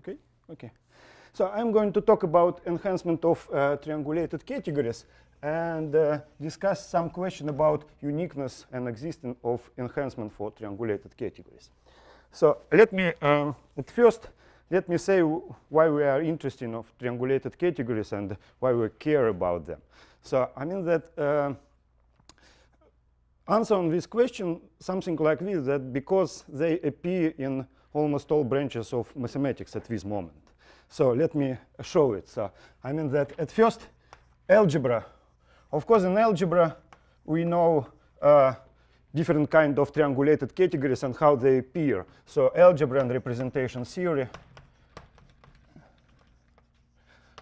okay? Okay. So I'm going to talk about enhancement of uh, triangulated categories and uh, discuss some question about uniqueness and existence of enhancement for triangulated categories. So let me, um, at first, let me say why we are interested of triangulated categories and why we care about them. So I mean that uh, answer on this question, something like this, that because they appear in almost all branches of mathematics at this moment. So let me show it. So I mean that at first, algebra. Of course, in algebra, we know uh, different kind of triangulated categories and how they appear. So algebra and representation theory.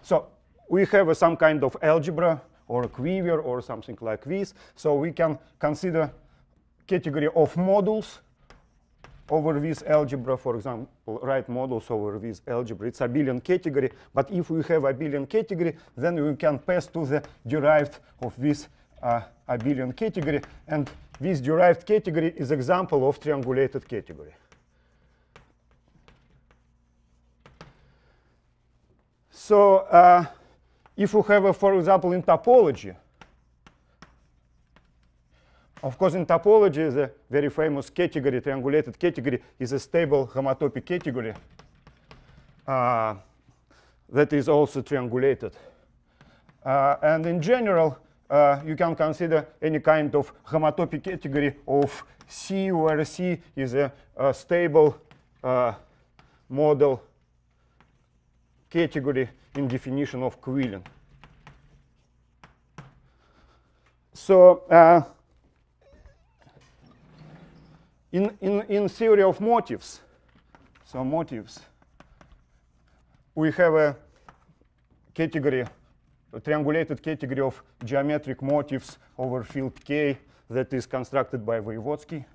So we have uh, some kind of algebra or a quiver or something like this. So we can consider category of modules over this algebra, for example, write models over this algebra. It's abelian category. But if we have abelian category, then we can pass to the derived of this uh, abelian category. And this derived category is example of triangulated category. So uh, if we have, a, uh, for example, in topology, of course, in topology, the very famous category, triangulated category, is a stable homotopy category uh, that is also triangulated. Uh, and in general, uh, you can consider any kind of homotopy category of C, where C is a, a stable uh, model category in definition of Quillen. So uh, in, in, in theory of motives, so motives, we have a category, a triangulated category of geometric motives over field K that is constructed by Voivodsky.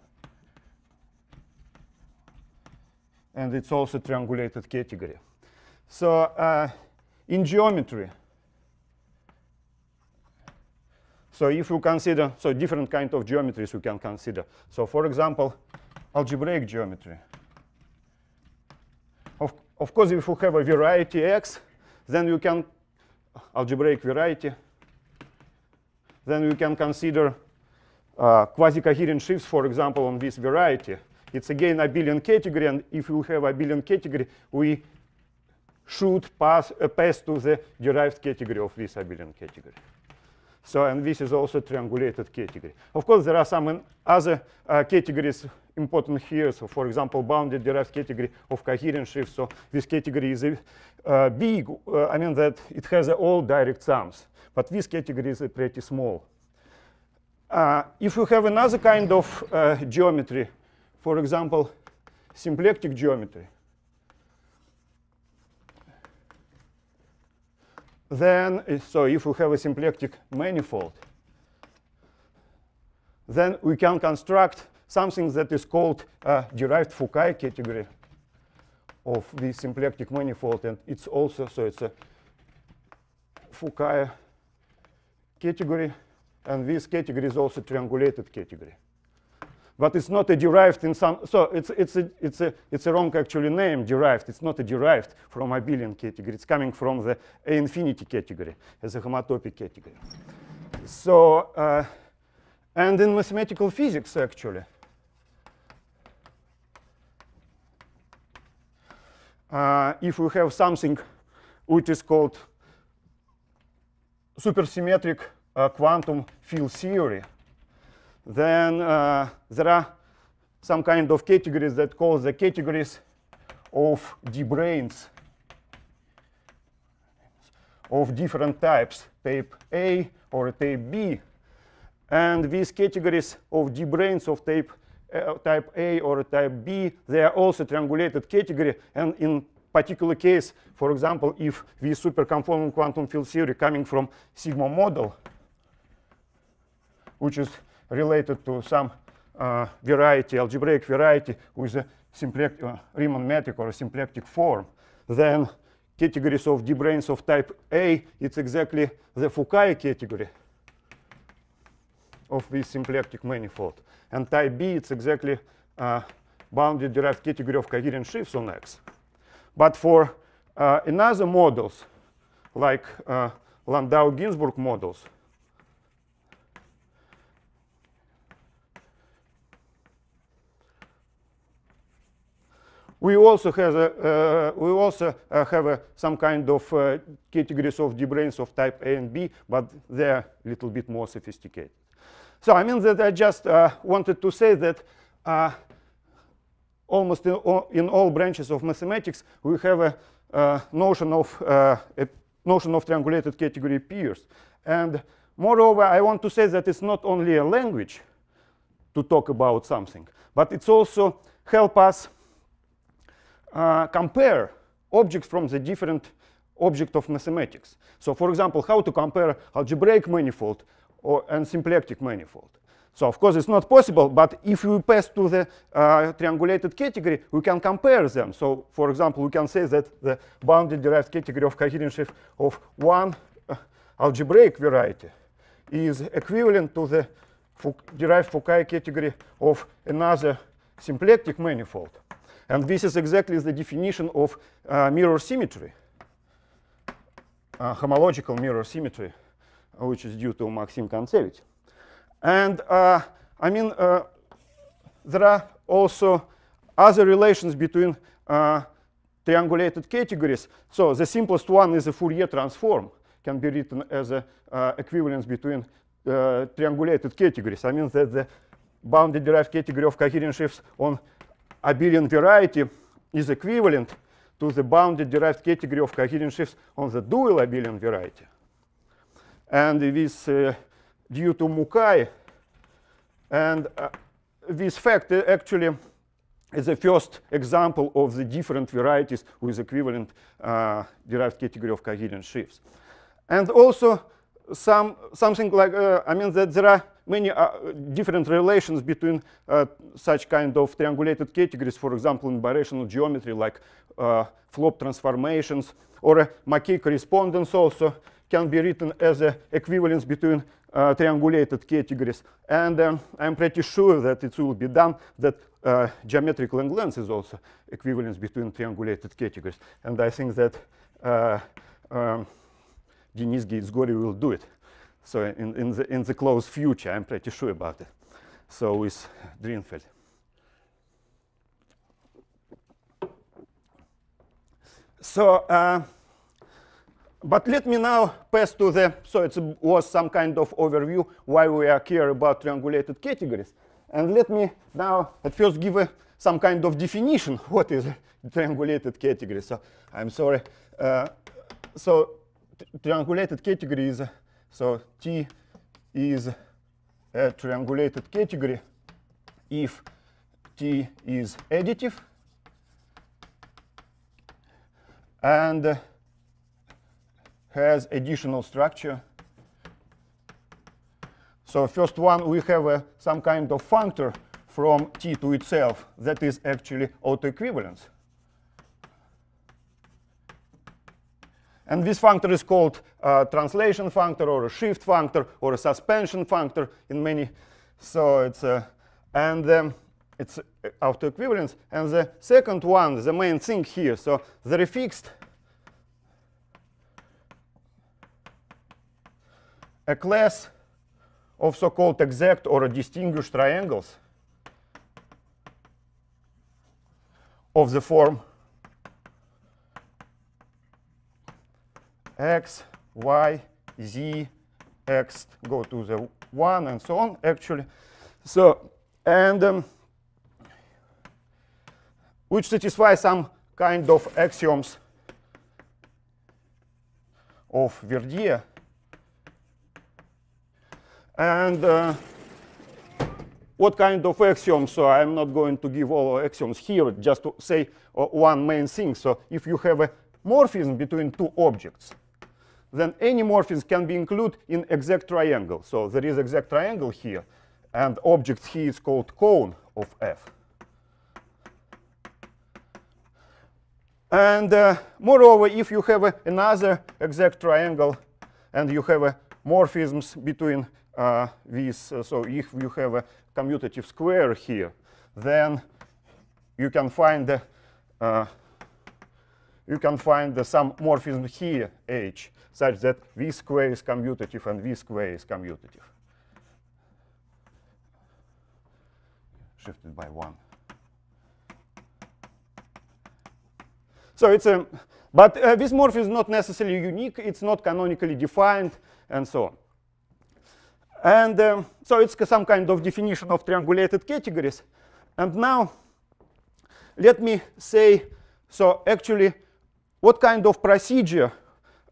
And it's also triangulated category. So uh, in geometry, So if you consider, so different kind of geometries you can consider. So for example, algebraic geometry. Of, of course, if you have a variety x, then you can, algebraic variety, then you can consider uh, quasi-coherent shifts, for example, on this variety. It's again abelian category, and if you have abelian category, we should pass a uh, pass to the derived category of this abelian category. So, and this is also triangulated category. Of course, there are some other uh, categories important here. So, for example, bounded derived category of coherent shift. So, this category is a, uh, big. Uh, I mean that it has all direct sums, but this category is pretty small. Uh, if you have another kind of uh, geometry, for example, symplectic geometry, then, so if we have a symplectic manifold, then we can construct something that is called a derived Foucault category of the symplectic manifold. And it's also, so it's a Foucault category. And this category is also triangulated category but it's not a derived in some, so it's, it's, a, it's, a, it's a wrong actually name, derived. It's not a derived from abelian category. It's coming from the A infinity category as a homotopy category. So, uh, and in mathematical physics, actually, uh, if we have something which is called supersymmetric uh, quantum field theory, then uh, there are some kind of categories that call the categories of d-brains of different types, type A or type B. And these categories of d-brains of type, uh, type A or type B, they are also triangulated category. And in particular case, for example, if the superconformal quantum field theory coming from sigma model, which is related to some uh, variety, algebraic variety with a symplectic, uh, Riemann metric or a symplectic form, then categories of d-brains of type A, it's exactly the Foucault category of this symplectic manifold. And type B, it's exactly uh, bounded derived category of coherent shifts on X. But for uh, another models, like uh, Landau-Ginzburg models, We also have, a, uh, we also, uh, have a, uh, some kind of uh, categories of deep brains of type A and B, but they're a little bit more sophisticated. So I mean that I just uh, wanted to say that uh, almost in all, in all, branches of mathematics, we have a notion of a notion of triangulated category peers, And moreover, I want to say that it's not only a language to talk about something, but it's also help us uh, compare objects from the different object of mathematics. So for example, how to compare algebraic manifold or, and symplectic manifold. So of course, it's not possible, but if we pass to the uh, triangulated category, we can compare them. So for example, we can say that the bounded derived category of coherent shift of one uh, algebraic variety is equivalent to the derived foci category of another symplectic manifold. And this is exactly the definition of uh, mirror symmetry, uh, homological mirror symmetry, which is due to Maxim Kontsevich. And uh, I mean, uh, there are also other relations between uh, triangulated categories. So the simplest one is the Fourier transform, can be written as an uh, equivalence between triangulated categories. I mean that the bounded derived category of coherent shifts on abelian variety is equivalent to the bounded derived category of coherent shifts on the dual abelian variety. And this uh, due to Mukai, and uh, this fact uh, actually is the first example of the different varieties with equivalent uh, derived category of coherent shifts. And also some something like, uh, I mean that there are many uh, different relations between uh, such kind of triangulated categories, for example, in birational geometry like uh, flop transformations or McKay correspondence also can be written as an equivalence between uh, triangulated categories. And um, I'm pretty sure that it will be done that uh, geometric length is also equivalence between triangulated categories. And I think that uh, um, Денис will do it. So in, in, the, in the close future, I'm pretty sure about it. So is Greenfield. So, uh, but let me now pass to the, so it was some kind of overview why we are here about triangulated categories. And let me now at first give a, some kind of definition what is triangulated category. So I'm sorry. Uh, so triangulated category is a so T is a triangulated category if T is additive and has additional structure. So first one, we have uh, some kind of functor from T to itself that is actually autoequivalence. And this functor is called uh, translation functor or a shift functor or a suspension functor in many. So it's a, and um, it's auto equivalence. And the second one, the main thing here, so the refixed a class of so-called exact or distinguished triangles of the form x, y, z, x go to the 1 and so on actually. So, and um, which satisfy some kind of axioms of Verdier. And uh, what kind of axioms? So I'm not going to give all axioms here, just to say uh, one main thing. So if you have a morphism between two objects, then any morphisms can be included in exact triangle. So there is exact triangle here, and object here is called cone of F. And uh, moreover, if you have another exact triangle and you have morphisms between uh, these, uh, so if you have a commutative square here, then you can find uh, you can find some morphism here h such that v square is commutative and v square is commutative. Shifted by 1. So it's a, but uh, this morph is not necessarily unique. It's not canonically defined and so on. And um, so it's some kind of definition of triangulated categories. And now let me say, so actually, what kind of procedure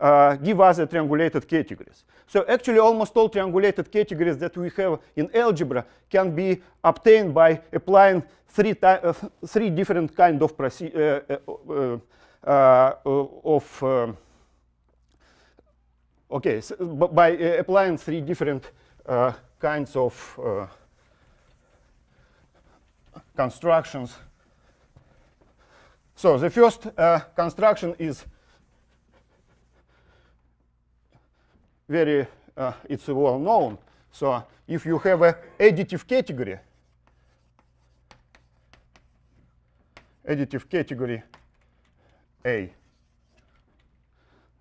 uh, give us the triangulated categories. So actually almost all triangulated categories that we have in algebra can be obtained by applying three, uh, three different kind of, uh, uh, uh, of okay, so by applying three different kinds of constructions. So the first construction is very, uh, it's well known. So if you have an additive category, additive category A,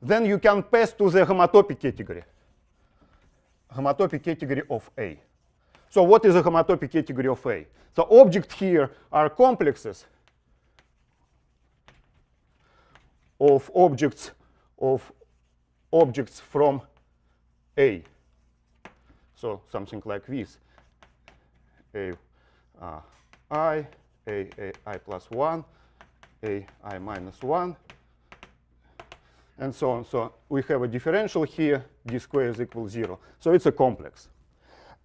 then you can pass to the homotopy category, homotopy category of A. So what is the homotopy category of A? The object here are complexes of objects of objects from a. So something like this. A uh, i, a, a i plus 1, a i minus 1, and so on. So we have a differential here, d squared is equal 0. So it's a complex.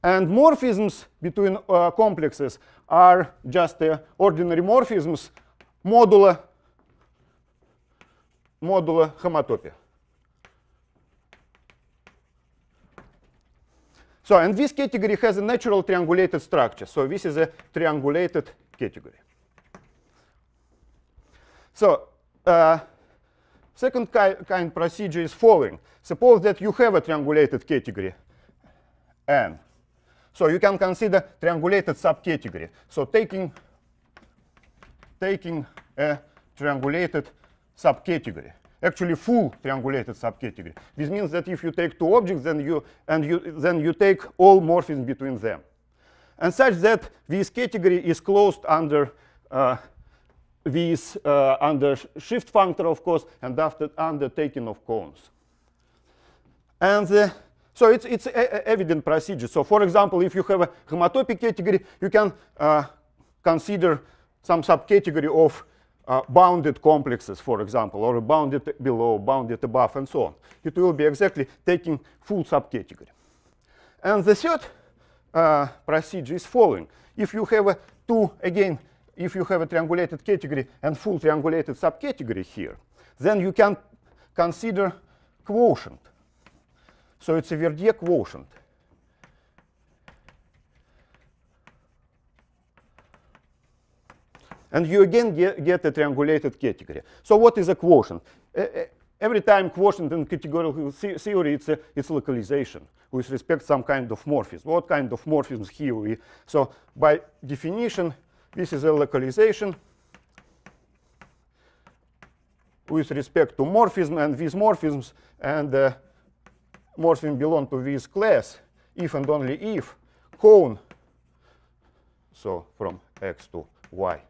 And morphisms between uh, complexes are just uh, ordinary morphisms modulo, modulo homotopy. So, and this category has a natural triangulated structure. So this is a triangulated category. So uh, second ki kind procedure is following. Suppose that you have a triangulated category, N. So you can consider triangulated subcategory. So taking, taking a triangulated subcategory actually full triangulated subcategory. This means that if you take two objects, then you and you then you take all morphisms between them, and such that this category is closed under uh, these uh, under shift functor, of course, and after undertaking of cones. And uh, so it's it's a, a evident procedure. So for example, if you have a homotopy category, you can uh, consider some subcategory of uh, bounded complexes, for example, or bounded below, bounded above, and so on. It will be exactly taking full subcategory. And the third uh, procedure is following. If you have a two, again, if you have a triangulated category and full triangulated subcategory here, then you can consider quotient. So it's a Verdier quotient. And you again get, get a triangulated category. So what is a quotient? Every time quotient in categorical theory, it's, a, it's localization with respect to some kind of morphism. What kind of morphisms here we? So by definition, this is a localization with respect to morphism and these morphisms and uh, morphism belong to this class if and only if cone, so from x to y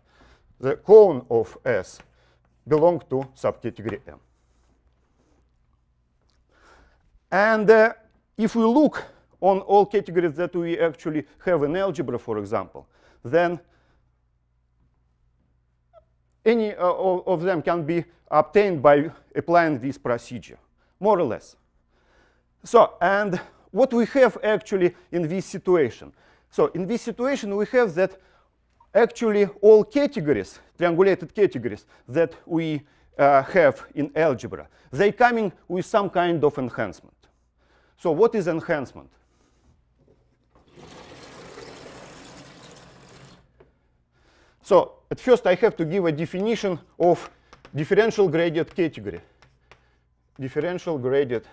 the cone of S belong to subcategory M. And uh, if we look on all categories that we actually have in algebra, for example, then any uh, of them can be obtained by applying this procedure, more or less. So, and what we have actually in this situation? So in this situation, we have that actually all categories, triangulated categories that we uh, have in algebra. They coming with some kind of enhancement. So what is enhancement? So at first I have to give a definition of differential gradient category. Differential gradient.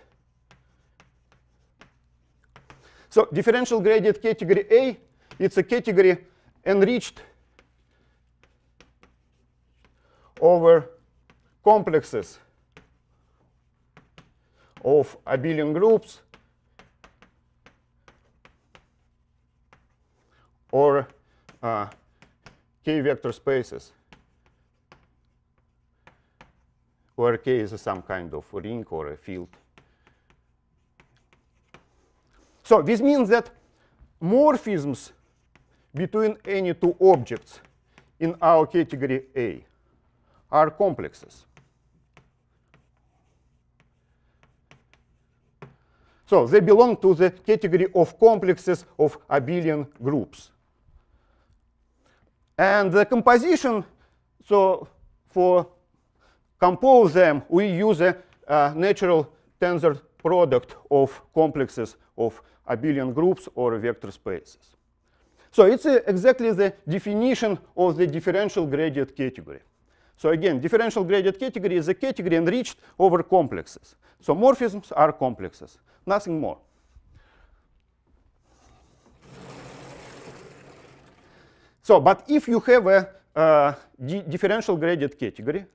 So differential gradient category A, it's a category enriched over complexes of abelian groups or uh, k vector spaces where k is some kind of ring or a field. So this means that morphisms between any two objects in our category A are complexes. So they belong to the category of complexes of abelian groups. And the composition, so for compose them, we use a natural tensor product of complexes of abelian groups or vector spaces. So it's uh, exactly the definition of the differential gradient category. So again, differential gradient category is a category enriched over complexes. So morphisms are complexes, nothing more. So, but if you have a uh, differential gradient category,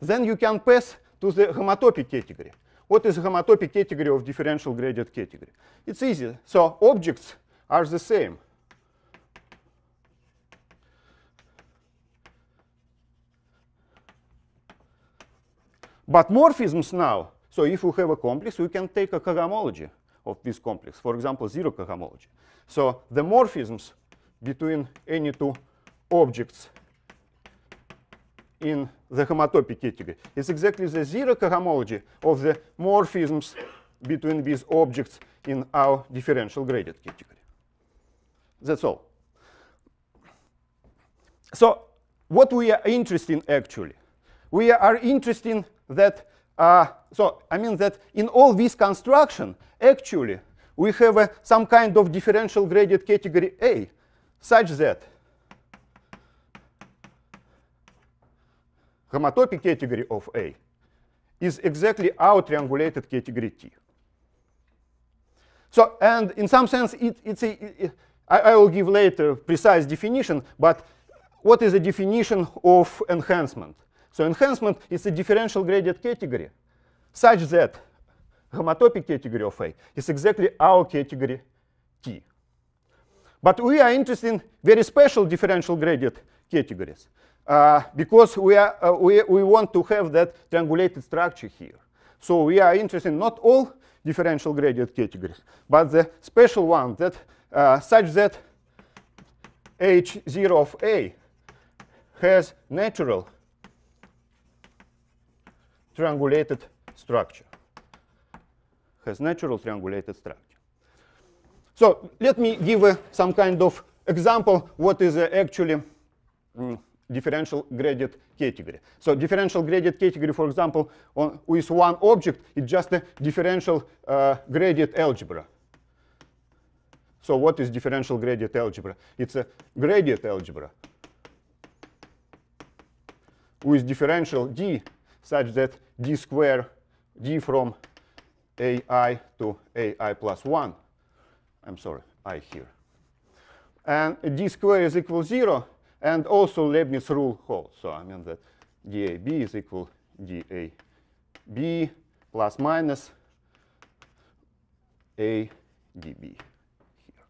then you can pass to the homotopy category. What is homotopy category of differential gradient category? It's easy. So objects are the same. But morphisms now, so if we have a complex, we can take a cohomology of this complex, for example, zero cohomology. So the morphisms between any two objects in the homotopy category is exactly the zero cohomology of the morphisms between these objects in our differential graded category. That's all. So what we are interested in actually? We are interested that, uh, so I mean that in all this construction, actually, we have some kind of differential graded category A, such that homotopy category of A is exactly our triangulated category T. So, and in some sense, it, it's a, it, I, I will give later precise definition, but what is the definition of enhancement? So enhancement is a differential gradient category such that homotopic category of A is exactly our category T. But we are interested in very special differential gradient categories uh, because we, are, uh, we, we want to have that triangulated structure here. So we are interested in not all differential gradient categories, but the special one that uh, such that H0 of A has natural triangulated structure. Has natural triangulated structure. So let me give uh, some kind of example what is uh, actually mm, differential graded category. So differential graded category, for example, on, with one object, it's just a differential uh, graded algebra. So what is differential graded algebra? It's a graded algebra with differential d such that d square d from ai to ai plus 1. I'm sorry, i here. And d square is equal 0, and also Leibniz rule holds. So I mean that dab is equal dab plus minus a db here.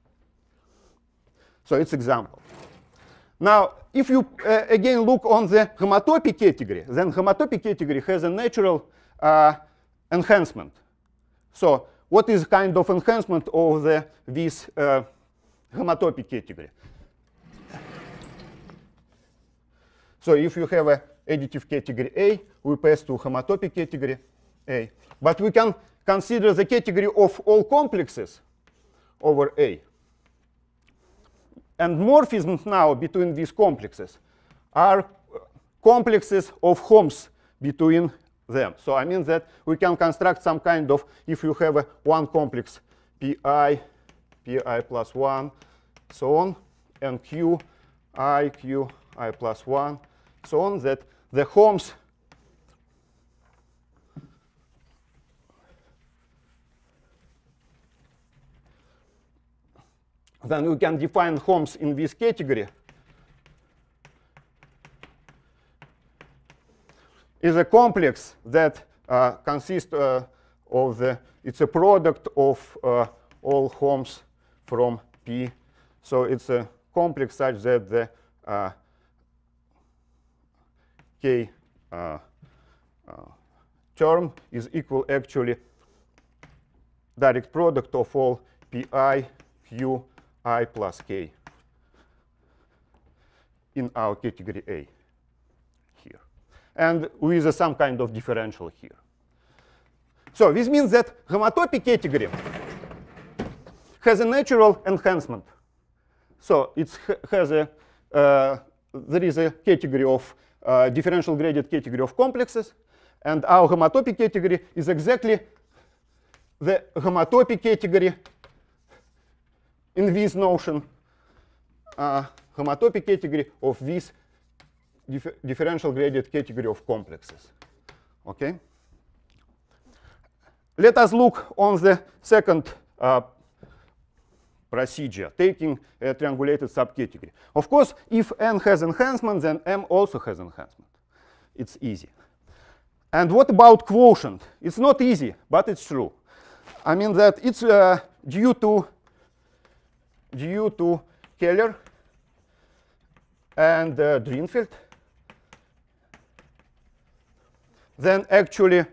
So it's example. Now, if you uh, again look on the homotopy category, then homotopy category has a natural uh, enhancement. So what is kind of enhancement of the, this uh, homotopy category? So if you have a additive category A, we pass to homotopy category A. But we can consider the category of all complexes over A. And morphisms now between these complexes are complexes of homes between them. So I mean that we can construct some kind of, if you have a one complex pi, pi plus 1, so on, and q, i, q, i plus 1, so on, that the homes then we can define homes in this category is a complex that uh, consists uh, of the, it's a product of uh, all homes from P. So it's a complex such that the uh, K uh, uh, term is equal actually direct product of all PI, Q, i plus k in our category A here. And with uh, some kind of differential here. So this means that homotopy category has a natural enhancement. So it has a, uh, there is a category of uh, differential graded category of complexes. And our homotopy category is exactly the homotopy category in this notion uh, homotopy category of this dif differential gradient category of complexes. Okay. Let us look on the second uh, procedure, taking a triangulated subcategory. Of course, if n has enhancement, then m also has enhancement. It's easy. And what about quotient? It's not easy, but it's true. I mean that it's uh, due to due to Keller and uh, Drinfield, then actually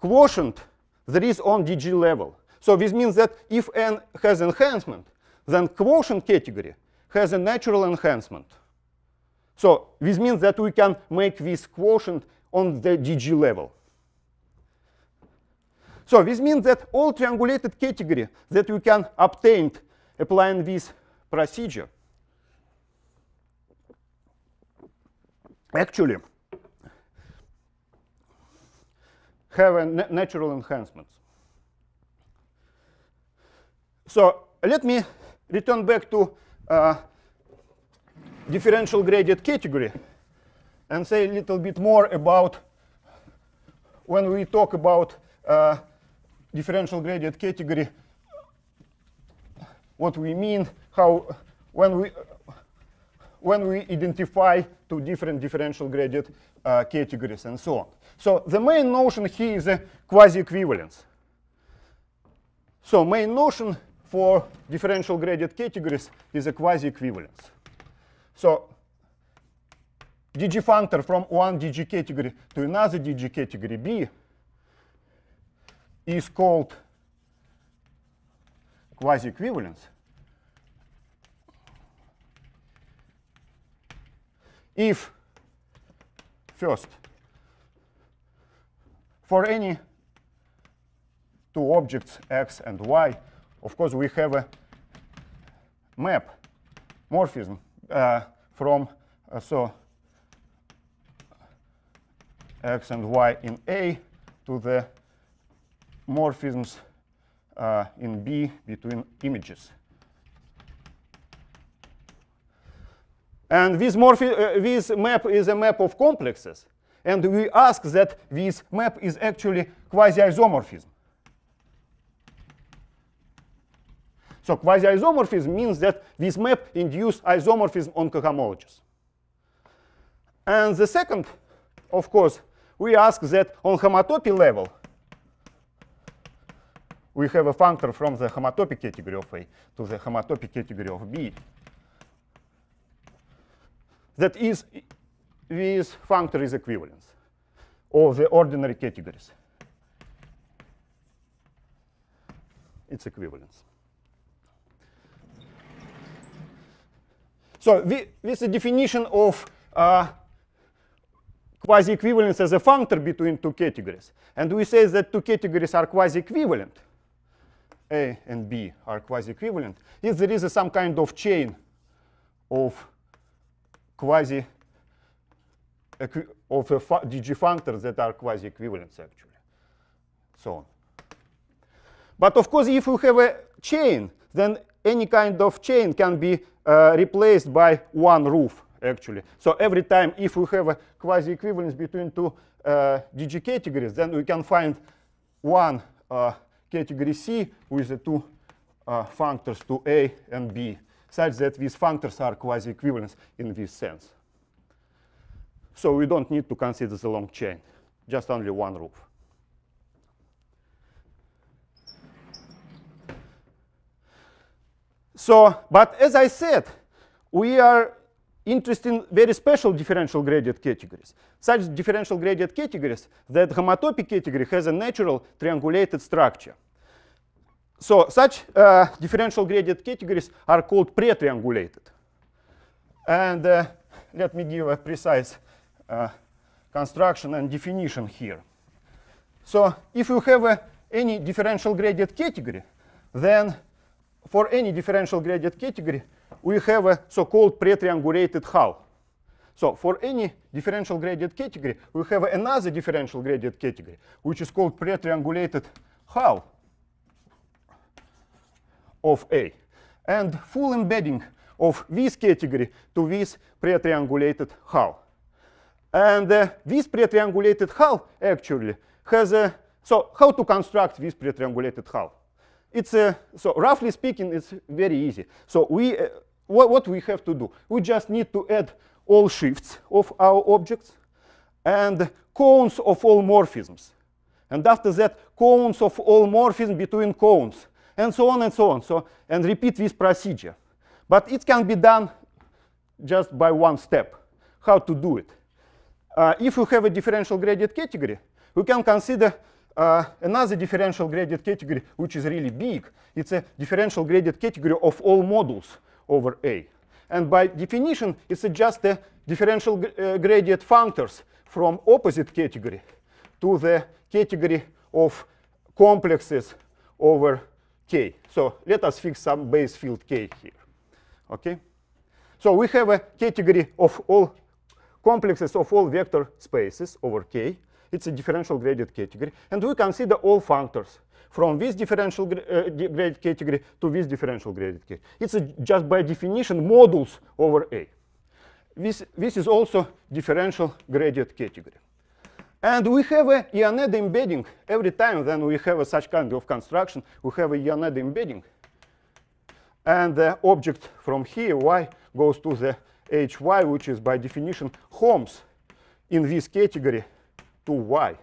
quotient there is on DG level. So this means that if n has enhancement, then quotient category has a natural enhancement. So this means that we can make this quotient on the DG level. So this means that all triangulated category that we can obtain applying this procedure, actually have a natural enhancements. So let me return back to uh, differential gradient category and say a little bit more about when we talk about uh, differential gradient category what we mean, how when we when we identify two different differential gradient uh, categories and so on. So the main notion here is a quasi-equivalence. So main notion for differential gradient categories is a quasi-equivalence. So DG functor from one DG category to another DG category B is called quasi-equivalence, if first for any two objects x and y, of course we have a map morphism uh, from uh, so x and y in A to the morphisms uh, in B between images. And this, uh, this map is a map of complexes. And we ask that this map is actually quasi-isomorphism. So quasi-isomorphism means that this map induces isomorphism on cohomologies. And the second, of course, we ask that on homotopy level, we have a functor from the homotopy category of A to the homotopy category of B that is this functor is equivalence of the ordinary categories. It's equivalence. So we, is the definition of uh, quasi-equivalence as a functor between two categories. And we say that two categories are quasi-equivalent a and B are quasi-equivalent, if there is a, some kind of chain of quasi of a DG functors that are quasi-equivalents actually, so on. But of course, if you have a chain, then any kind of chain can be uh, replaced by one roof actually. So every time if we have a quasi-equivalence between two uh, DG categories, then we can find one uh, category C with the two uh, functors to A and B, such that these functors are quasi equivalent in this sense. So we don't need to consider the long chain, just only one roof. So, but as I said, we are interested in very special differential gradient categories. Such differential gradient categories that homotopy category has a natural triangulated structure. So such uh, differential gradient categories are called pre-triangulated. And uh, let me give a precise uh, construction and definition here. So if you have uh, any differential gradient category, then for any differential gradient category, we have a so-called pre-triangulated hull. So for any differential gradient category, we have another differential gradient category, which is called pre-triangulated hull of A, and full embedding of this category to this pre-triangulated hull. And uh, this pre-triangulated hull actually has a, so how to construct this pre-triangulated hull? It's a, uh, so roughly speaking, it's very easy. So we, uh, wh what we have to do? We just need to add all shifts of our objects and cones of all morphisms. And after that, cones of all morphisms between cones and so on and so on. So, and repeat this procedure. But it can be done just by one step, how to do it. Uh, if you have a differential gradient category, we can consider uh, another differential gradient category, which is really big. It's a differential gradient category of all modules over A. And by definition, it's a just a differential uh, gradient functors from opposite category to the category of complexes over k. So let us fix some base field k here. Okay. So we have a category of all complexes of all vector spaces over k. It's a differential graded category. And we consider all functors from this differential uh, graded category to this differential graded category. It's a, just by definition modules over A. This, this is also differential graded category. And we have a Yoneda embedding. Every time then we have a such kind of construction, we have a Yoneda embedding. And the object from here, y, goes to the hy, which is by definition homes in this category to y.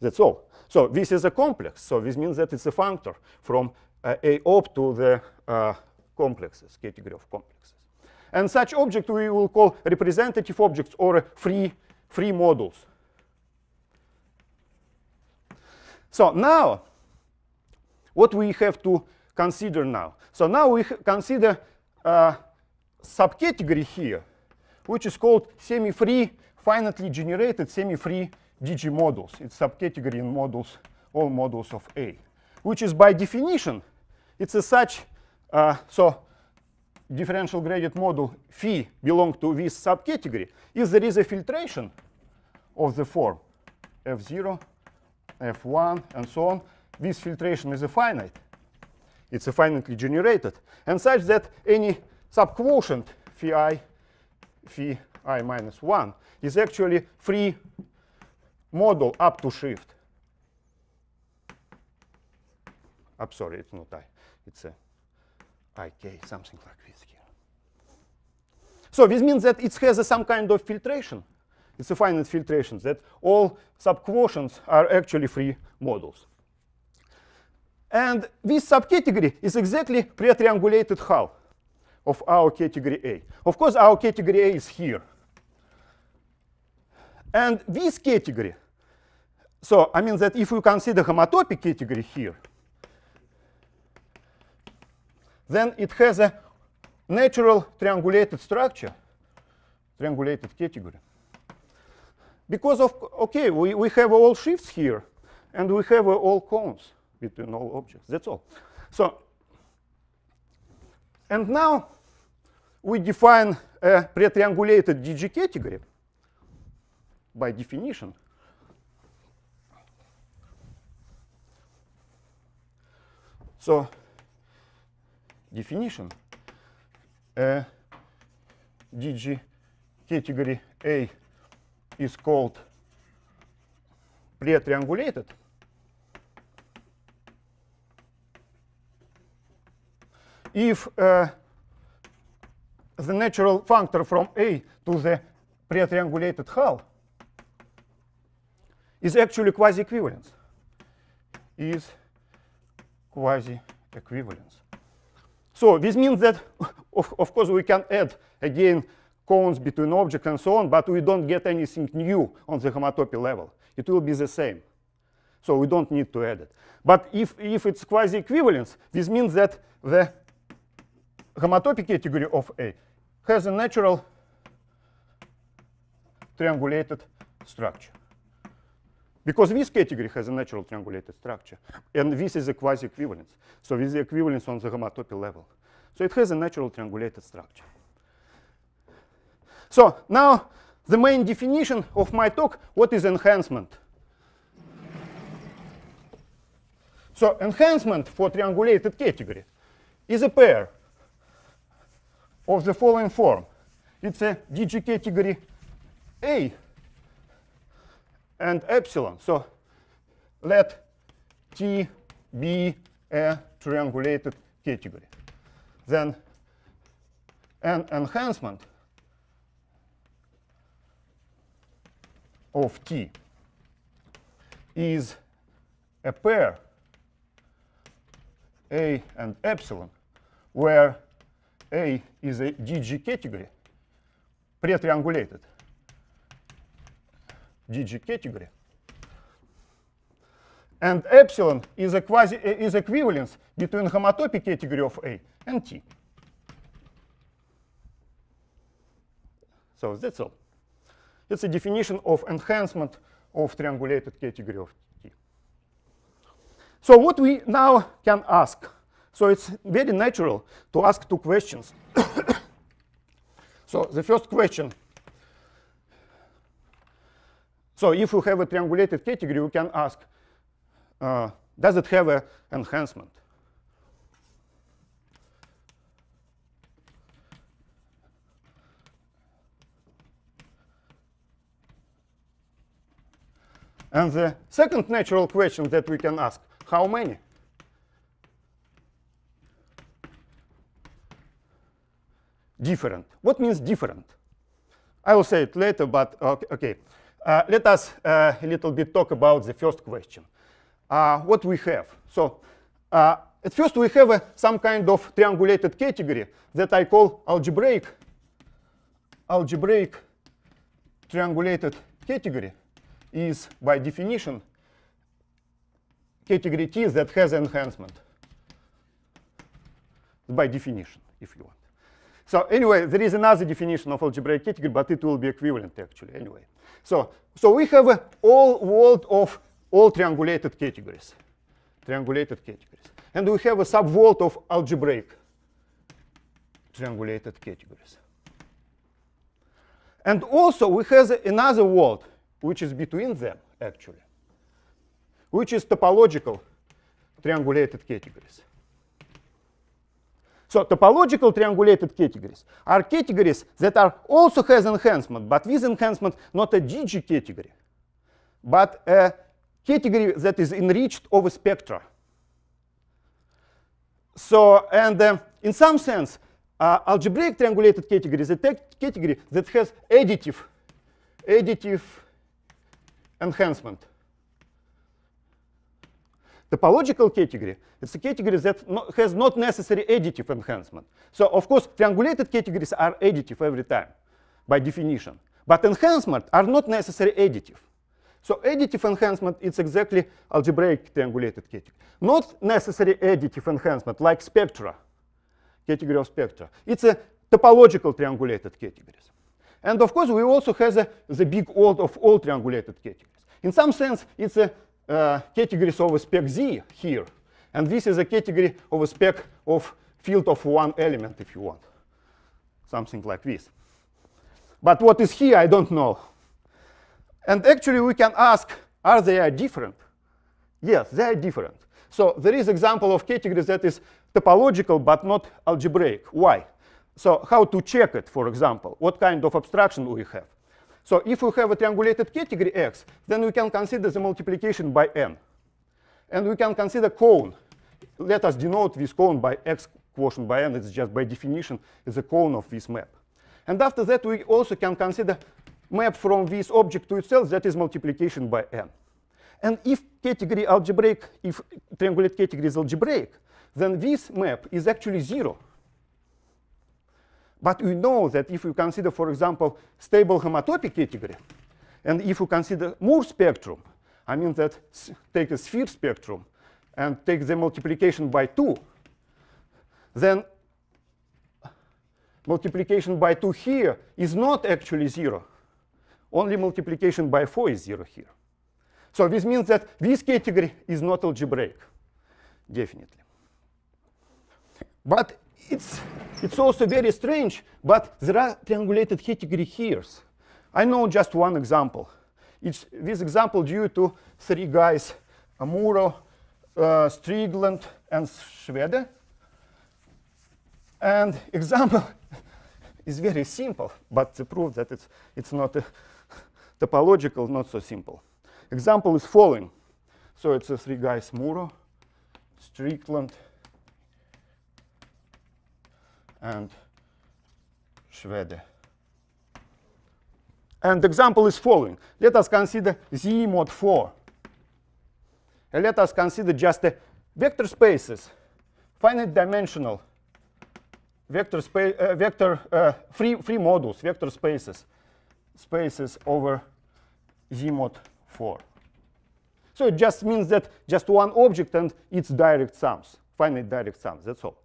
That's all. So this is a complex. So this means that it's a functor from uh, A op to the uh, complexes, category of complexes. And such object we will call representative objects or free three modules. So now, what we have to consider now? So now we consider a uh, subcategory here, which is called semi-free, finitely generated semi-free DG models. It's subcategory in models, all models of A, which is by definition, it's a such, uh, so differential gradient model phi belong to this subcategory. If there is a filtration of the form f0, f1, and so on. This filtration is a finite. It's a finitely generated, and such that any subquotient phi i, phi i minus 1 is actually free model up to shift. I'm sorry, it's not i. It's a ik, something like this here. So this means that it has a, some kind of filtration it's a finite filtration that all subquotients are actually free models. And this subcategory is exactly pre-triangulated hull of our category A. Of course, our category A is here. And this category, so I mean that if we consider homotopy category here, then it has a natural triangulated structure, triangulated category. Because of, okay, we, we have all shifts here, and we have all cones between all objects, that's all. So, and now we define a pre-triangulated DG category by definition. So definition uh, DG category A is called pre-triangulated. If uh, the natural functor from A to the pre-triangulated hull is actually quasi-equivalence, is quasi-equivalence. So this means that, of, of course, we can add again cones between objects and so on, but we don't get anything new on the homotopy level. It will be the same. So we don't need to add it. But if, if it's quasi-equivalence, this means that the homotopy category of A has a natural triangulated structure. Because this category has a natural triangulated structure. And this is a quasi-equivalence. So this is the equivalence on the homotopy level. So it has a natural triangulated structure. So now the main definition of my talk, what is enhancement? So enhancement for triangulated category is a pair of the following form. It's a DG category A and epsilon. So let T be a triangulated category. Then an enhancement of t is a pair a and epsilon, where a is a DG category, pre-triangulated DG category, and epsilon is a quasi is equivalence between homotopy category of A and T. So that's all. It's a definition of enhancement of triangulated category of T. So what we now can ask. So it's very natural to ask two questions. so the first question. So if you have a triangulated category, you can ask, uh, does it have an enhancement? And the second natural question that we can ask, how many? Different. What means different? I will say it later, but okay. Uh, let us uh, a little bit talk about the first question. Uh, what we have. So uh, at first we have uh, some kind of triangulated category that I call algebraic, algebraic triangulated category is by definition category T that has enhancement by definition, if you want. So anyway, there is another definition of algebraic category, but it will be equivalent actually anyway. So, so we have a all world of all triangulated categories, triangulated categories. And we have a subworld of algebraic triangulated categories. And also we have another world which is between them, actually, which is topological triangulated categories. So topological triangulated categories are categories that are also has enhancement, but with enhancement not a DG category, but a category that is enriched over spectra. So, and uh, in some sense, uh, algebraic triangulated category is a category that has additive, additive enhancement. Topological category, it's a category that no, has not necessary additive enhancement. So of course, triangulated categories are additive every time by definition. But enhancement are not necessary additive. So additive enhancement is exactly algebraic triangulated category. Not necessary additive enhancement like spectra, category of spectra. It's a topological triangulated categories. And of course, we also have the, the big old of all triangulated categories. In some sense, it's a uh, category of a spec Z here. And this is a category of a spec of field of one element, if you want, something like this. But what is here, I don't know. And actually, we can ask, are they different? Yes, they are different. So there is example of categories that is topological but not algebraic. Why? So how to check it, for example, what kind of abstraction we have. So if we have a triangulated category X, then we can consider the multiplication by n. And we can consider cone. Let us denote this cone by X quotient by n. It's just by definition it's a cone of this map. And after that, we also can consider map from this object to itself that is multiplication by n. And if category algebraic, if triangulated category is algebraic, then this map is actually zero. But we know that if we consider, for example, stable homotopy category, and if we consider more spectrum, I mean that take a sphere spectrum and take the multiplication by 2, then multiplication by 2 here is not actually 0. Only multiplication by 4 is 0 here. So this means that this category is not algebraic, definitely. But it's, it's also very strange, but there are triangulated category here. I know just one example. It's this example due to three guys, Amuro, uh, Strigland, and Schwede. And example is very simple, but to prove that it's, it's not uh, topological, not so simple. Example is following. So it's a three guys, Muro, Strickland, and Schwede. And the example is following. Let us consider Z mod 4. And let us consider just the vector spaces, finite dimensional vector space, uh, vector uh, free free modules, vector spaces, spaces over Z mod 4. So it just means that just one object and its direct sums, finite direct sums. That's all.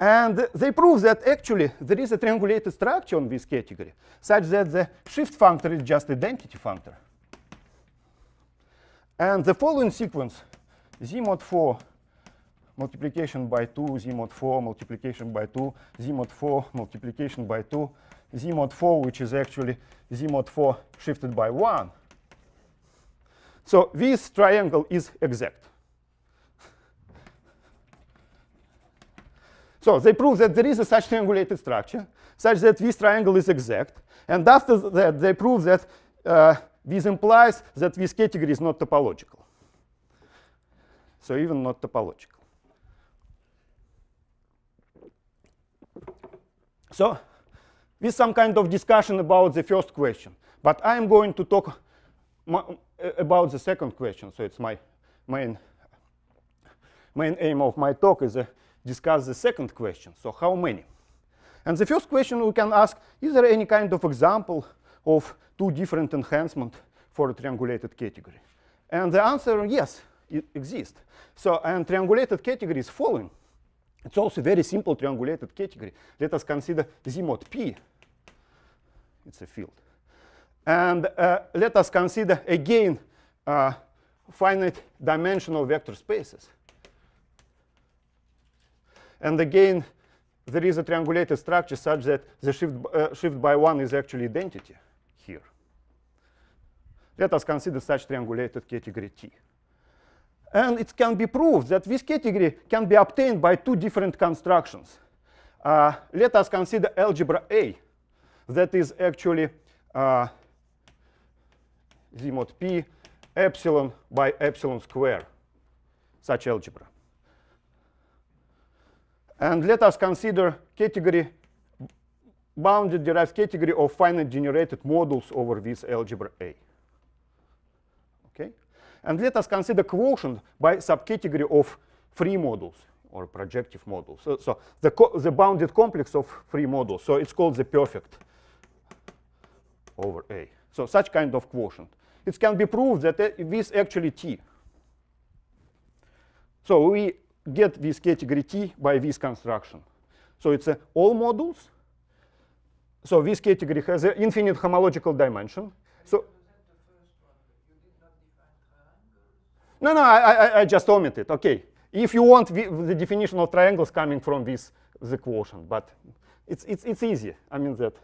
And they prove that actually there is a triangulated structure on this category, such that the shift functor is just identity functor. And the following sequence, z mod 4 multiplication by 2, z mod 4 multiplication by 2, z mod 4 multiplication by 2, z mod 4, which is actually z mod 4 shifted by 1. So this triangle is exact. So they prove that there is a such triangulated structure, such that this triangle is exact. And after that, they prove that uh, this implies that this category is not topological. So even not topological. So is some kind of discussion about the first question. But I am going to talk uh, about the second question. So it's my main, main aim of my talk is a uh, discuss the second question, so how many? And the first question we can ask, is there any kind of example of two different enhancement for a triangulated category? And the answer, yes, it exists. So, and triangulated category is following. It's also very simple triangulated category. Let us consider Z mod P. It's a field. And uh, let us consider again uh, finite dimensional vector spaces. And again, there is a triangulated structure such that the shift, uh, shift by one is actually identity here. Let us consider such triangulated category T. And it can be proved that this category can be obtained by two different constructions. Uh, let us consider algebra A that is actually uh, z mod p epsilon by epsilon square, such algebra. And let us consider category bounded derived category of finite generated models over this algebra A. Okay? And let us consider quotient by subcategory of free models or projective models. So, so the, the bounded complex of free models. So it's called the perfect over A. So such kind of quotient. It can be proved that uh, this actually T. So we get this category T by this construction. So it's all modules. So this category has an infinite homological dimension. So no, no, I, I, I just omitted. Okay, if you want the, the definition of triangles coming from this the quotient, but it's it's it's easy. I mean that,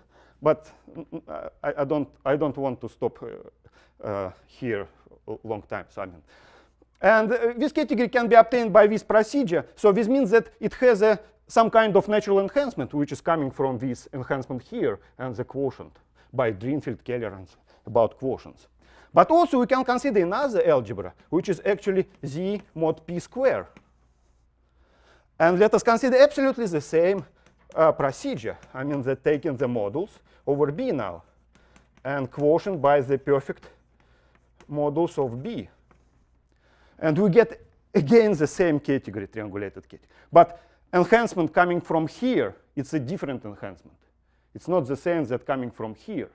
but uh, I, I don't I don't want to stop uh, uh, here a long time. So I mean. And this э, category can be obtained by this procedure. So this means that it has a, some kind of natural enhancement, which is coming from this enhancement here and the quotient by Greenfield, Keller, and about quotients. But also we can consider another algebra, which is actually Z mod P square. And let us consider absolutely the same uh, procedure. I mean, that taking the models over B now and quotient by the perfect models of B and we get again the same category, triangulated category. But enhancement coming from here, it's a different enhancement. It's not the same that coming from here.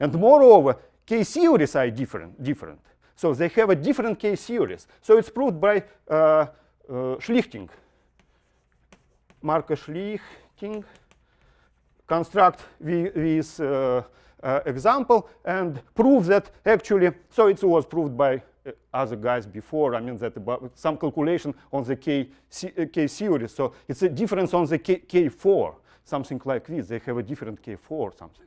And moreover, K series are different. different. So they have a different K series. So it's proved by uh, uh, Schlichting, Marco Schlichting construct this uh, uh, example and prove that actually, so it was proved by uh, other guys before. I mean, that some calculation on the K, uh, K theory. So it's a difference on the K, K4, something like this. They have a different K4 or something.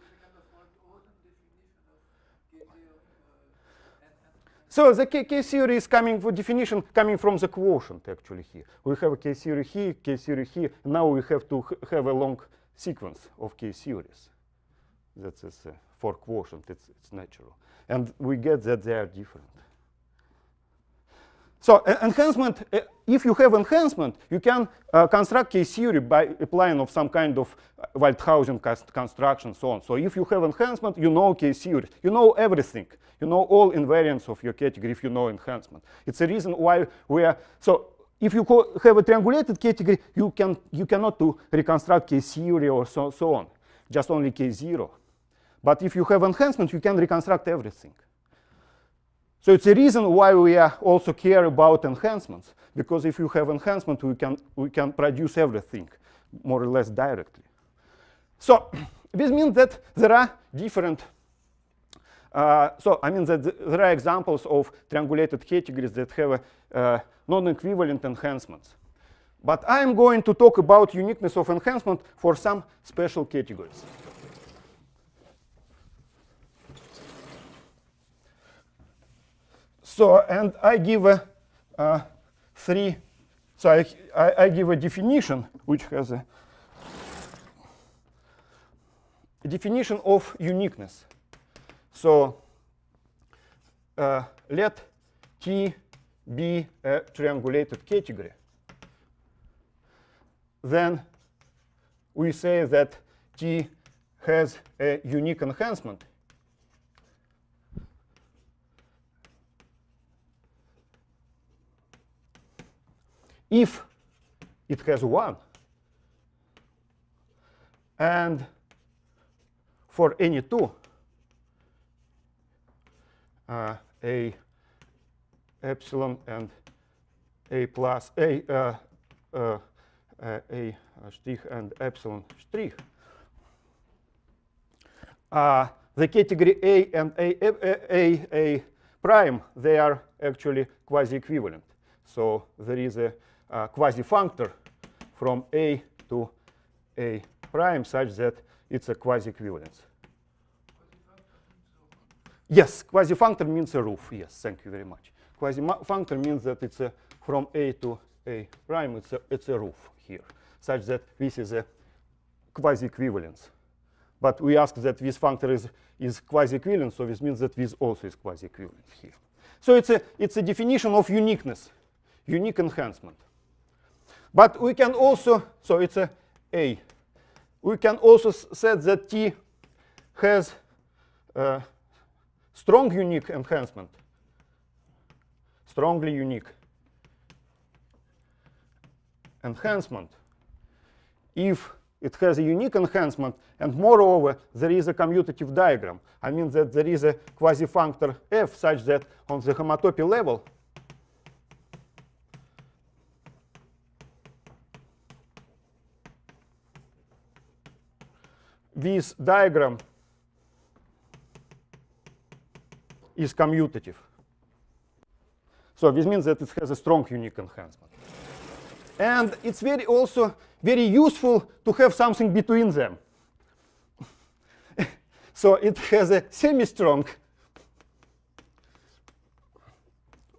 So the K, K theory is coming for definition coming from the quotient actually here. We have a K theory here, K theory here. Now we have to have a long sequence of K theories. That is uh, for quotient, it's, it's natural. And we get that they are different. So enhancement, if you have enhancement, you can uh, construct case theory by applying of some kind of uh, Waldhausen construction, so on. So if you have enhancement, you know case theory. You know everything. You know all invariants of your category if you know enhancement. It's a reason why we are, so if you have a triangulated category, you, can, you cannot do reconstruct case theory or so, so on, just only case zero. But if you have enhancement, you can reconstruct everything. So it's a reason why we are also care about enhancements, because if you have enhancement, we can, we can produce everything more or less directly. So this means that there are different, uh, so I mean that there are examples of triangulated categories that have uh, non-equivalent enhancements. But I am going to talk about uniqueness of enhancement for some special categories. So, and I give a uh, three, so I, I, I, give a definition which has a, a definition of uniqueness. So uh, let T be a triangulated category. Then we say that T has a unique enhancement if it has 1 and for any 2 uh, a epsilon and a plus a uh, uh, uh a strich uh, and epsilon strich uh, the category A and a, a, a, a prime, they are actually quasi-equivalent. So there is a uh, quasi-functor from A to A prime such that it's a quasi-equivalence. Yes, quasi-functor means a roof. Yes, thank you very much. Quasi-functor means that it's a, from A to A prime, it's a, it's a roof here, such that this is a quasi-equivalence. But we ask that this functor is, is quasi-equivalent, so this means that this also is quasi-equivalent here. So it's a, it's a definition of uniqueness, unique enhancement. But we can also, so it's a A. We can also set that T has uh, strong unique enhancement, strongly unique enhancement if it has a unique enhancement. And moreover, there is a commutative diagram. I mean that there is a quasi-functor f such that on the homotopy level, this diagram is commutative. So this means that it has a strong unique enhancement. And it's very also very useful to have something between them. so it has a semi-strong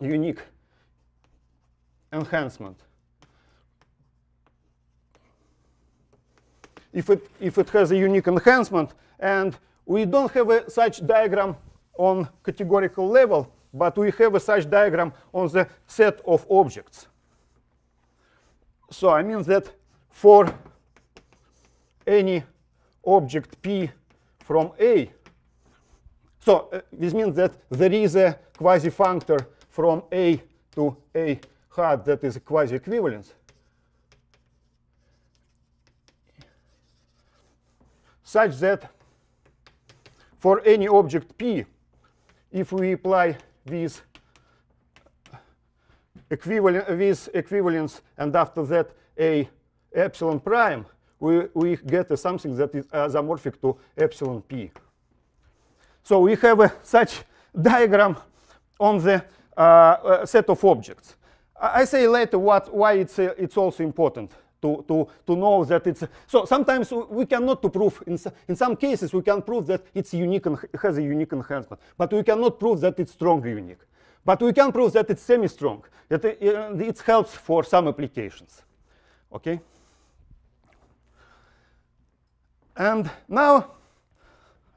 unique enhancement. if it, if it has a unique enhancement. And we don't have a such diagram on categorical level, but we have a such diagram on the set of objects. So I mean that for any object P from A, so uh, this means that there is a quasi-functor from A to A hat that is quasi-equivalence. such that for any object P, if we apply these equivalent equivalence and after that a epsilon prime, we, we get something that is isomorphic to epsilon p. So we have a, such diagram on the uh, uh, set of objects. I, I say later what why it's uh, it's also important to, to, to know that it's, so sometimes we cannot to prove, in, in some cases we can prove that it's unique and has a unique enhancement, but we cannot prove that it's strongly unique. But we can prove that it's semi-strong, that it, it helps for some applications, okay? And now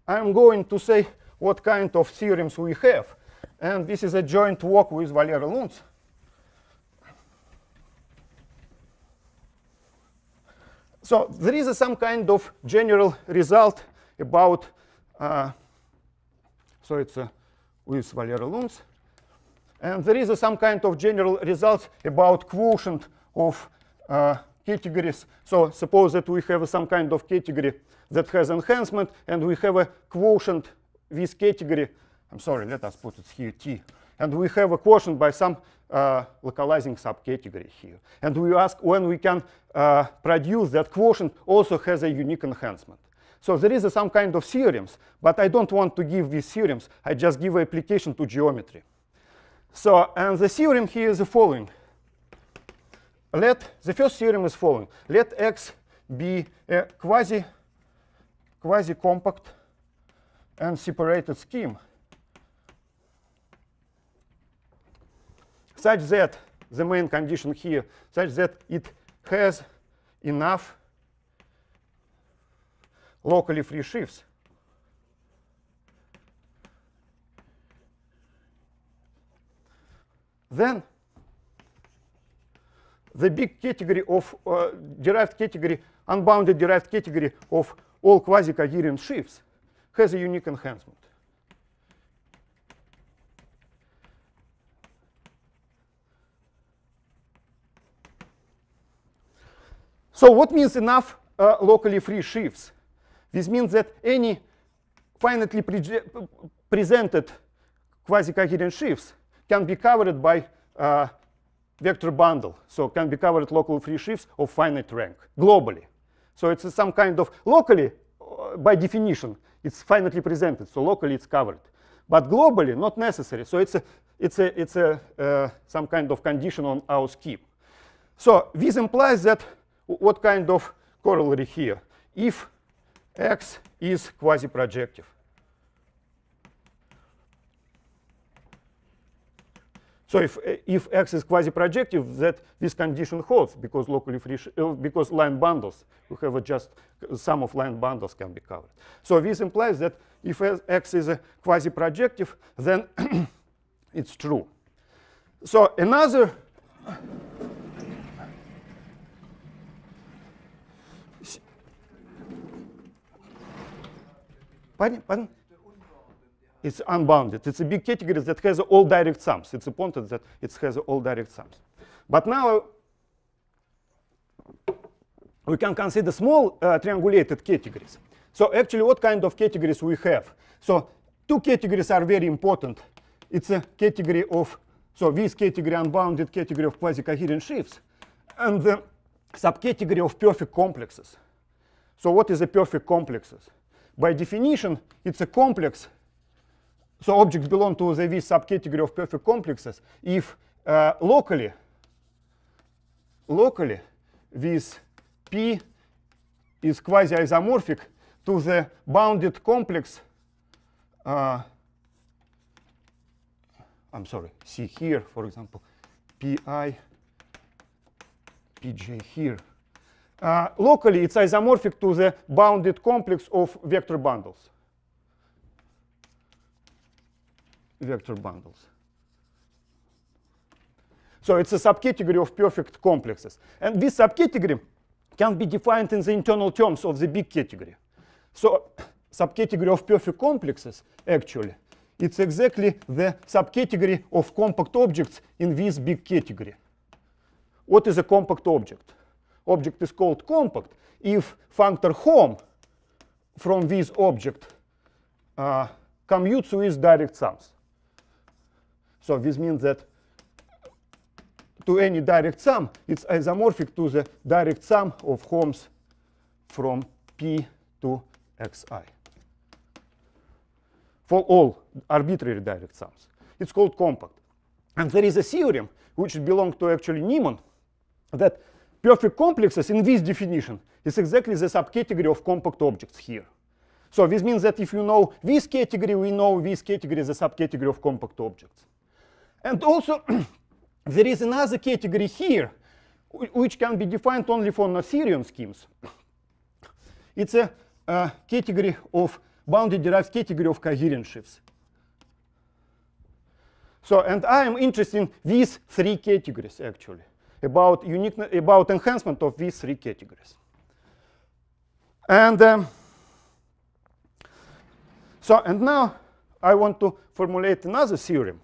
I'm going to say what kind of theorems we have. And this is a joint work with Valery Luntz. So there is a, some kind of general result about, uh, so it's uh, with Valera Luns. And there is a, some kind of general result about quotient of uh, categories. So suppose that we have some kind of category that has enhancement, and we have a quotient with category. I'm sorry, let us put it here, T and we have a quotient by some uh, localizing subcategory here. And we ask when we can uh, produce that quotient also has a unique enhancement. So there is a, some kind of theorems, but I don't want to give these theorems. I just give application to geometry. So and the theorem here is the following. Let the first theorem is following. Let x be a quasi quasi compact and separated scheme such that the main condition here, such that it has enough locally free shifts. Then the big category of uh, derived category, unbounded derived category of all quasi-coherent shifts has a unique enhancement. So what means enough uh, locally free shifts? This means that any finitely pre presented quasi-coherent shifts can be covered by uh, vector bundle. So can be covered locally free shifts of finite rank globally. So it's some kind of locally, uh, by definition, it's finitely presented. So locally it's covered. But globally, not necessary. So it's a, it's a, it's a uh, some kind of condition on our scheme. So this implies that what kind of corollary here? If X is quasi-projective. So if, if X is quasi-projective, that this condition holds because locally free, uh, because line bundles, we have just sum of line bundles can be covered. So this implies that if X is quasi-projective, then it's true. So another Pardon? Pardon? It's unbounded. It's a big category that has all direct sums. It's a pointer that it has all direct sums. But now we can consider small uh, triangulated categories. So actually, what kind of categories we have? So two categories are very important. It's a category of, so this category, unbounded category of quasi-coherent shifts, and the subcategory of perfect complexes. So what is a perfect complexes? By definition, it's a complex. So objects belong to the V subcategory of perfect complexes if uh, locally, locally, this P is quasi-isomorphic to the bounded complex. Uh, I'm sorry, See here, for example, pi, pj here locally, it's isomorphic to the bounded complex of vector bundles. Vector bundles. So it's a subcategory of perfect complexes. And this subcategory can be defined in the internal terms of the big category. So subcategory of perfect complexes, actually, it's exactly the subcategory of compact objects in this big category. What is a compact object? object is called compact if functor home from this object uh, commutes with direct sums. So this means that to any direct sum, it's isomorphic to the direct sum of homes from P to xi for all arbitrary direct sums. It's called compact. And there is a theorem which belongs to actually Niemann that perfect complexes in this definition is exactly the subcategory of compact objects here. So this means that if you know this category, we know this category is a subcategory of compact objects. And also, there is another category here, which can be defined only for Noetherian schemes. It's a category of bounded derived category of coherent shifts. So, and I am interested in these three categories, actually about, unique, about enhancement of these three categories. And um, so, and now I want to formulate another theorem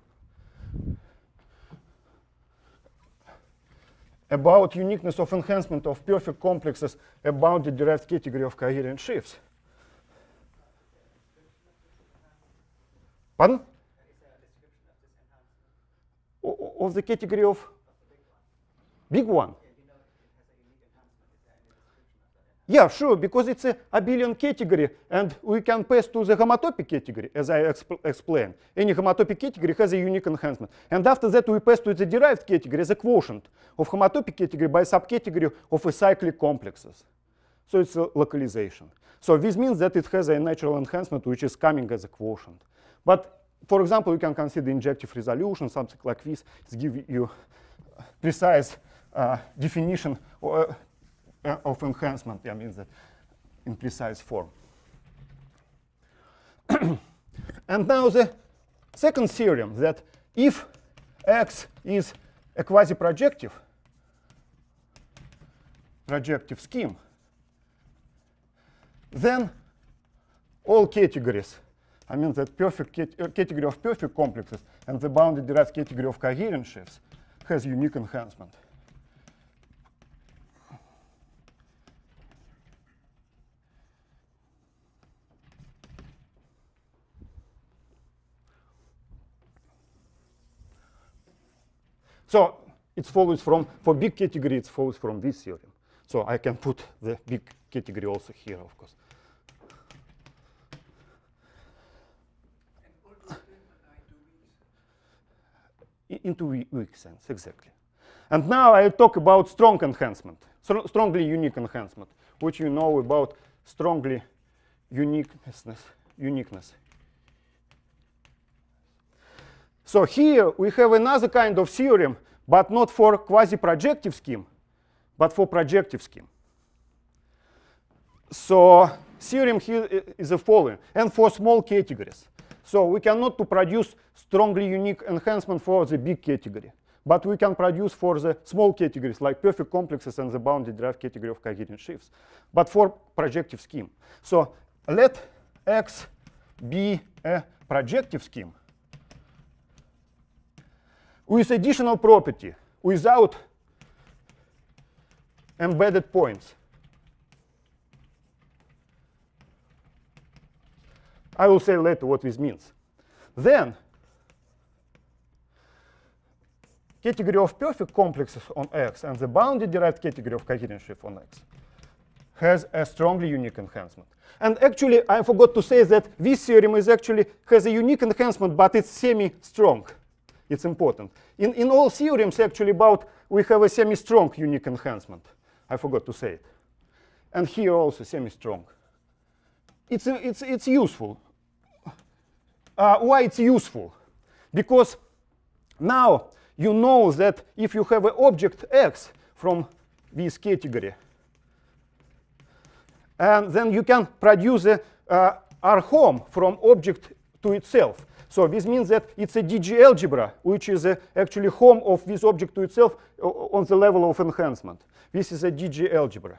about uniqueness of enhancement of perfect complexes about the derived category of coherent shifts. Pardon? Of the category of big one. Yeah, sure, because it's a abelian category, and we can pass to the homotopic category, as I exp explained. Any homotopic category has a unique enhancement. And after that, we pass to the derived category, the quotient of homotopic category by subcategory of cyclic complexes. So it's a localization. So this means that it has a natural enhancement which is coming as a quotient. But for example, you can consider injective resolution, something like this, to give you precise uh, definition or, uh, uh, of enhancement, I mean, that, in precise form. and now the second theorem that if X is a quasi-projective, projective scheme, then all categories, I mean the perfect category of perfect complexes and the bounded derived category of coherent shifts has unique enhancement. So it follows from, for big category, it follows from this theorem. So I can put the big category also here, of course. Into weak sense, exactly. And now I talk about strong enhancement, strongly unique enhancement, which you know about strongly uniqueness, uniqueness so here we have another kind of theorem, but not for quasi-projective scheme, but for projective scheme. So theorem here is the following, and for small categories. So we cannot to produce strongly unique enhancement for the big category, but we can produce for the small categories like perfect complexes and the bounded derived category of coherent shifts, but for projective scheme. So let X be a projective scheme with additional property without embedded points. I will say later what this means. Then category of perfect complexes on X and the bounded derived category of coherent shift on X has a strongly unique enhancement. And actually, I forgot to say that this theorem is actually has a unique enhancement, but it's semi-strong it's important. In, in all theorems, actually, about we have a semi-strong unique enhancement. I forgot to say it. And here also semi-strong. It's, it's, it's useful. Uh, why it's useful? Because now you know that if you have an object x from this category, and then you can produce a uh, R home from object to itself. So this means that it's a DG algebra, which is actually home of this object to itself on the level of enhancement. This is a DG algebra.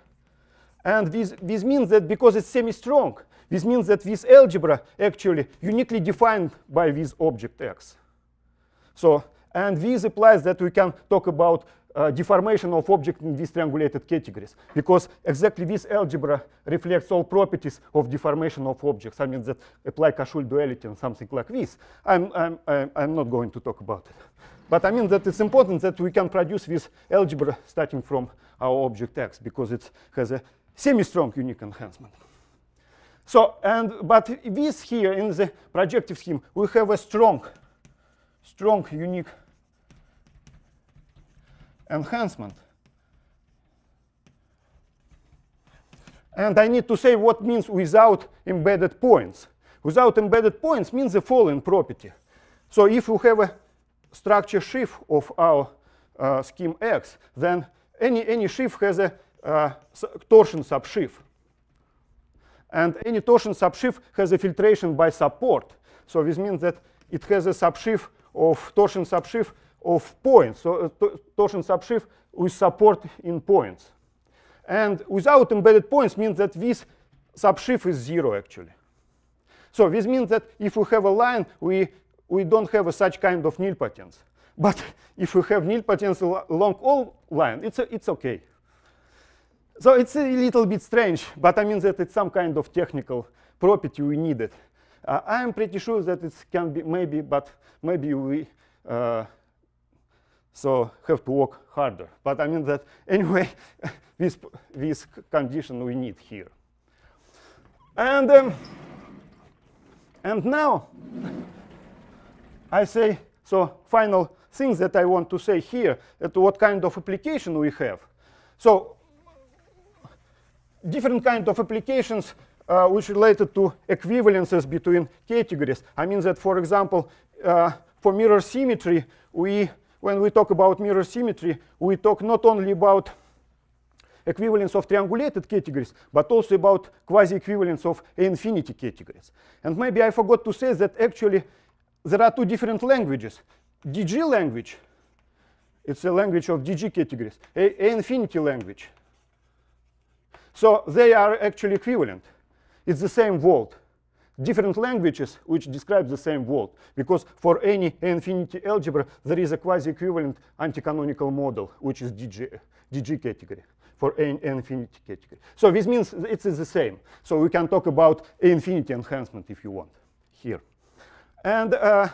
And this, this means that because it's semi-strong, this means that this algebra actually uniquely defined by this object X. So, and this implies that we can talk about uh, deformation of object in these triangulated categories because exactly this algebra reflects all properties of deformation of objects. I mean that apply Cashul duality and something like this. I'm, I'm, I'm not going to talk about it. But I mean that it's important that we can produce this algebra starting from our object X because it has a semi-strong unique enhancement. So, and, but this here in the projective scheme, we have a strong, strong unique enhancement. And I need to say what means without embedded points. Without embedded points means the following property. So if you have a structure shift of our uh, scheme X, then any, any shift has a uh, torsion subshift. And any torsion subshift has a filtration by support. So this means that it has a subshift of torsion subshift of points, so uh, torsion subshift with support in points. And without embedded points means that this subshift is zero actually. So this means that if we have a line, we, we don't have a such kind of nilpotence. But if we have nilpotence along all line, it's, a, uh, it's okay. So it's a little bit strange, but I mean that it's some kind of technical property we needed. Uh, I'm pretty sure that it can be maybe, but maybe we uh, so have to work harder. But I mean that anyway, this, this condition we need here. And, um, and now I say, so final thing that I want to say here, that what kind of application we have. So different kind of applications uh, which related to equivalences between categories. I mean that, for example, uh, for mirror symmetry, we when we talk about mirror symmetry, we talk not only about equivalence of triangulated categories, but also about quasi-equivalence of infinity categories. And maybe I forgot to say that actually there are two different languages. DG language, it's a language of DG categories, a, a infinity language. So they are actually equivalent. It's the same world different languages which describe the same world. Because for any infinity algebra, there is a quasi-equivalent anti-canonical model, which is DG, DG category for an infinity category. So this means it is the same. So we can talk about infinity enhancement if you want here. And uh,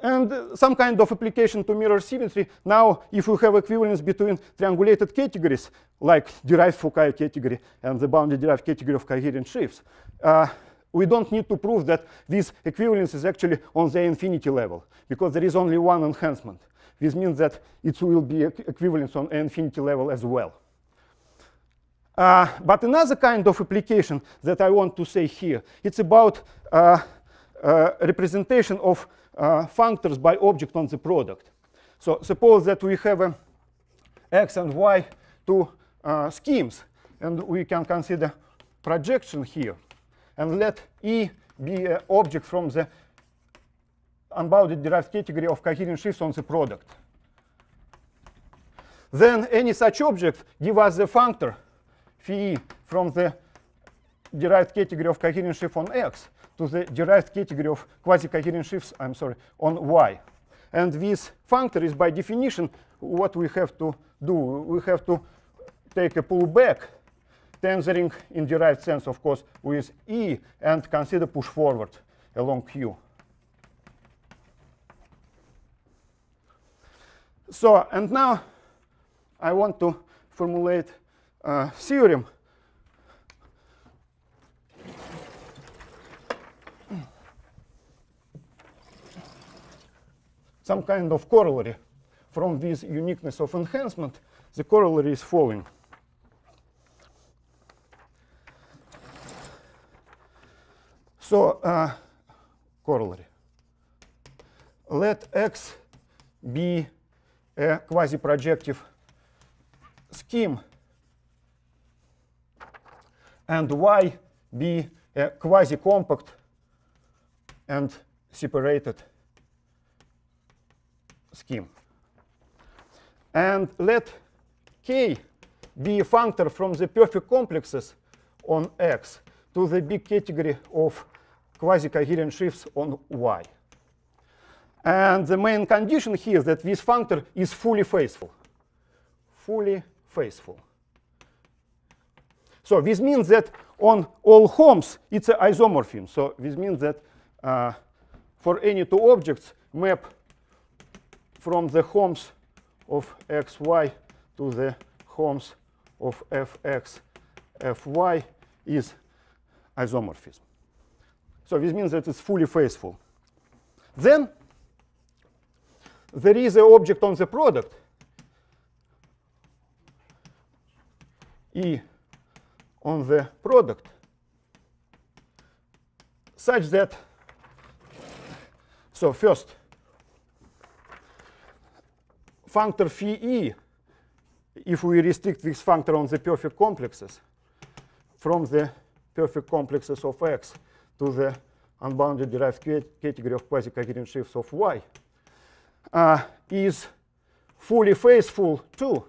and some kind of application to mirror symmetry. Now, if we have equivalence between triangulated categories, like derived Foucault category and the bounded derived category of coherent shifts, uh, we don't need to prove that this equivalence is actually on the infinity level because there is only one enhancement. This means that it will be equivalence on infinity level as well. Uh, but another kind of application that I want to say here, it's about uh, uh, representation of uh, functors by object on the product. So suppose that we have x and y two uh, schemes, and we can consider projection here and let E be an object from the unbounded derived category of coherent shifts on the product. Then any such object give us the functor phi from the derived category of coherent shift on x to the derived category of quasi-coherent shifts, I'm sorry, on y. And this functor is by definition what we have to do. We have to take a pullback tensoring in derived sense, of course, with E and consider push forward along Q. So, and now I want to formulate a theorem. Some kind of corollary from this uniqueness of enhancement, the corollary is following. So uh, corollary. Let X be a quasi-projective scheme and Y be a quasi-compact and separated scheme. And let K be a functor from the perfect complexes on X to the big category of quasi-coherent shifts on y. And the main condition here is that this functor is fully faithful. Fully faithful. So this means that on all homes, it's an isomorphism. So this means that uh, for any two objects, map from the homes of xy to the homes of fx fy is isomorphism. So this means that it's fully faithful. Then there is an object on the product E on the product such that so first functor phi e if we restrict this functor on the perfect complexes from the perfect complexes of x to the unbounded derived category of quasi-coherent shifts of y uh, is fully faithful too,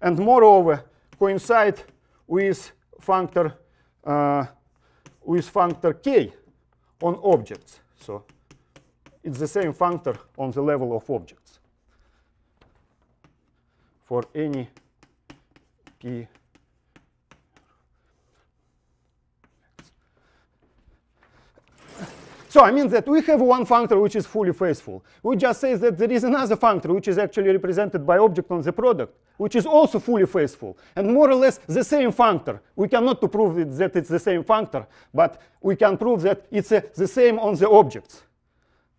and moreover coincide with functor uh, with functor k on objects. So it's the same functor on the level of objects for any p So I mean that we have one functor which is fully faithful. We just say that there is another functor which is actually represented by object on the product, which is also fully faithful. And more or less the same functor. We cannot to prove it, that it's the same functor, but we can prove that it's a, uh, the same on the objects.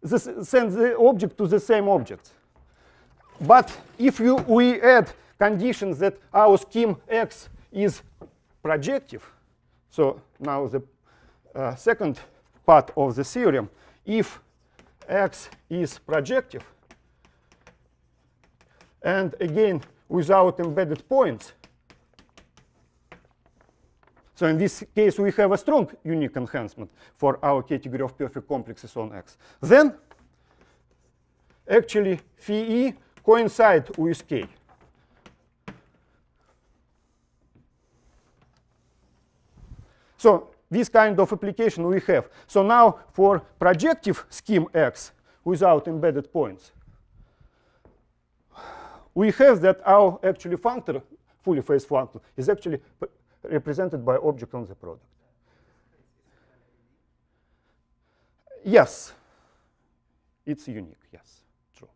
This sends the object to the same object. But if you, we add conditions that our scheme X is projective, so now the uh, second part of the theorem, if x is projective, and again without embedded points, so in this case, we have a strong unique enhancement for our category of perfect complexes on X. Then, actually, phi e coincide with K. So this kind of application we have. So now for projective scheme X without embedded points, we have that our actually functor, fully phase functor, is actually represented by object on the product. Yes, it's unique, yes, true,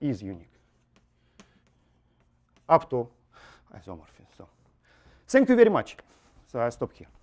is unique, up to isomorphism. So. Thank you very much. So I stop here.